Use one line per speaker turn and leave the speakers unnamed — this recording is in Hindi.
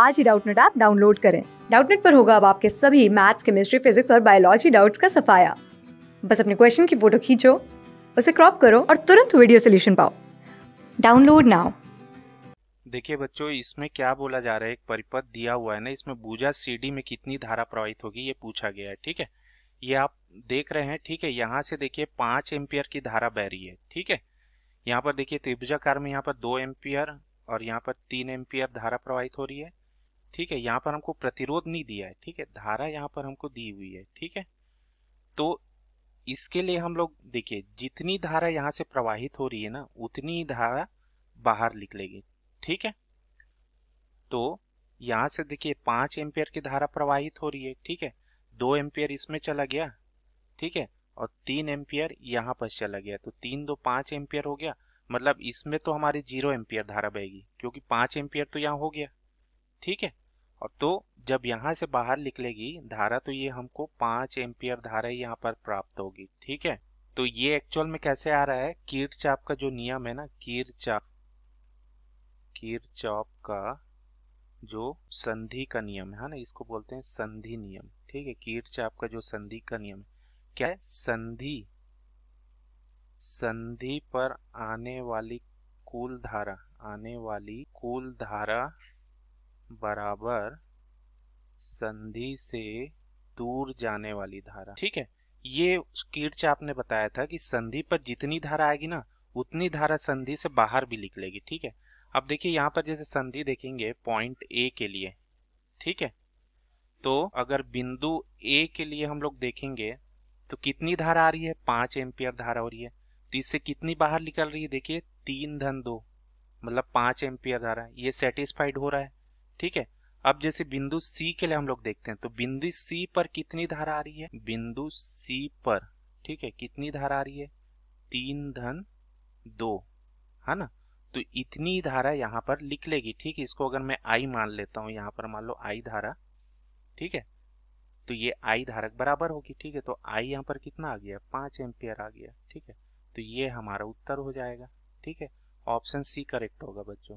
आज ही डाउटनेट ऐप डाउनलोड करें डाउटनेट पर होगा अब आपके सभी मैथ्स केमिस्ट्री फिजिक्स और बायोलॉजी डाउट्स का सफाया बस अपने क्वेश्चन की फोटो खींचो उसे क्रॉप करो और तुरंत वीडियो सोल्यूशन पाओ डाउनलोड नाउ
देखिए बच्चों इसमें क्या बोला जा रहा है एक परिपथ दिया हुआ है ना इसमें भूजा सीडी में कितनी धारा प्रवाहित होगी ये पूछा गया है ठीक है ये आप देख रहे हैं ठीक है यहाँ से देखिए पांच एम्पियर की धारा बह रही है ठीक है यहाँ पर देखिए त्रिभुजाकार में यहाँ पर दो एम्पियर और यहाँ पर तीन एम्पियर धारा प्रवाहित हो रही है ठीक है यहाँ पर हमको प्रतिरोध नहीं दिया है ठीक है धारा यहाँ पर हमको दी हुई है ठीक है तो इसके लिए हम लोग देखिए जितनी धारा यहाँ से प्रवाहित हो रही है ना उतनी धारा बाहर निकलेगी ठीक है तो यहाँ से देखिए पांच एम्पेयर की धारा प्रवाहित हो रही है ठीक है दो एम्पेयर इसमें चला गया ठीक है और तीन एम्पियर यहाँ पर चला गया तो तीन दो पांच एम्पियर हो गया मतलब इसमें तो हमारी जीरो एम्पियर धारा बहेगी क्योंकि पांच एम्पियर तो यहाँ हो गया ठीक है और तो जब यहाँ से बाहर निकलेगी धारा तो ये हमको पांच एम्पियर धारा यहाँ पर प्राप्त होगी ठीक है तो ये एक्चुअल में कैसे आ रहा है कीर चाप का जो नियम है ना कीर चाप कीर चाप का जो संधि का नियम है ना इसको बोलते हैं संधि नियम ठीक है कीर चाप का जो संधि का नियम है क्या है संधि संधि पर आने वाली कुल धारा आने वाली कुल धारा बराबर संधि से दूर जाने वाली धारा ठीक है ये कीर्च आपने बताया था कि संधि पर जितनी धारा आएगी ना उतनी धारा संधि से बाहर भी निकलेगी ठीक है अब देखिए यहाँ पर जैसे संधि देखेंगे पॉइंट ए के लिए ठीक है तो अगर बिंदु ए के लिए हम लोग देखेंगे तो कितनी धारा आ रही है पांच एम्पियर धारा हो रही है तो इससे कितनी बाहर निकल रही है देखिए तीन धन दो मतलब पांच एम्पियर धारा ये सेटिस्फाइड हो रहा है ठीक है अब जैसे बिंदु सी के लिए हम लोग देखते हैं तो बिंदु सी पर कितनी धारा आ रही है बिंदु सी पर ठीक है कितनी धारा आ रही है तीन धन दो है ना तो इतनी धारा यहाँ पर लिख लेगी ठीक है इसको अगर मैं आई मान लेता हूँ यहाँ पर मान लो आई धारा ठीक है तो ये आई धारक बराबर होगी ठीक है तो आई यहाँ पर कितना आ गया पांच एम्पियर आ गया ठीक है तो ये हमारा उत्तर हो जाएगा ठीक है ऑप्शन सी करेक्ट होगा बच्चों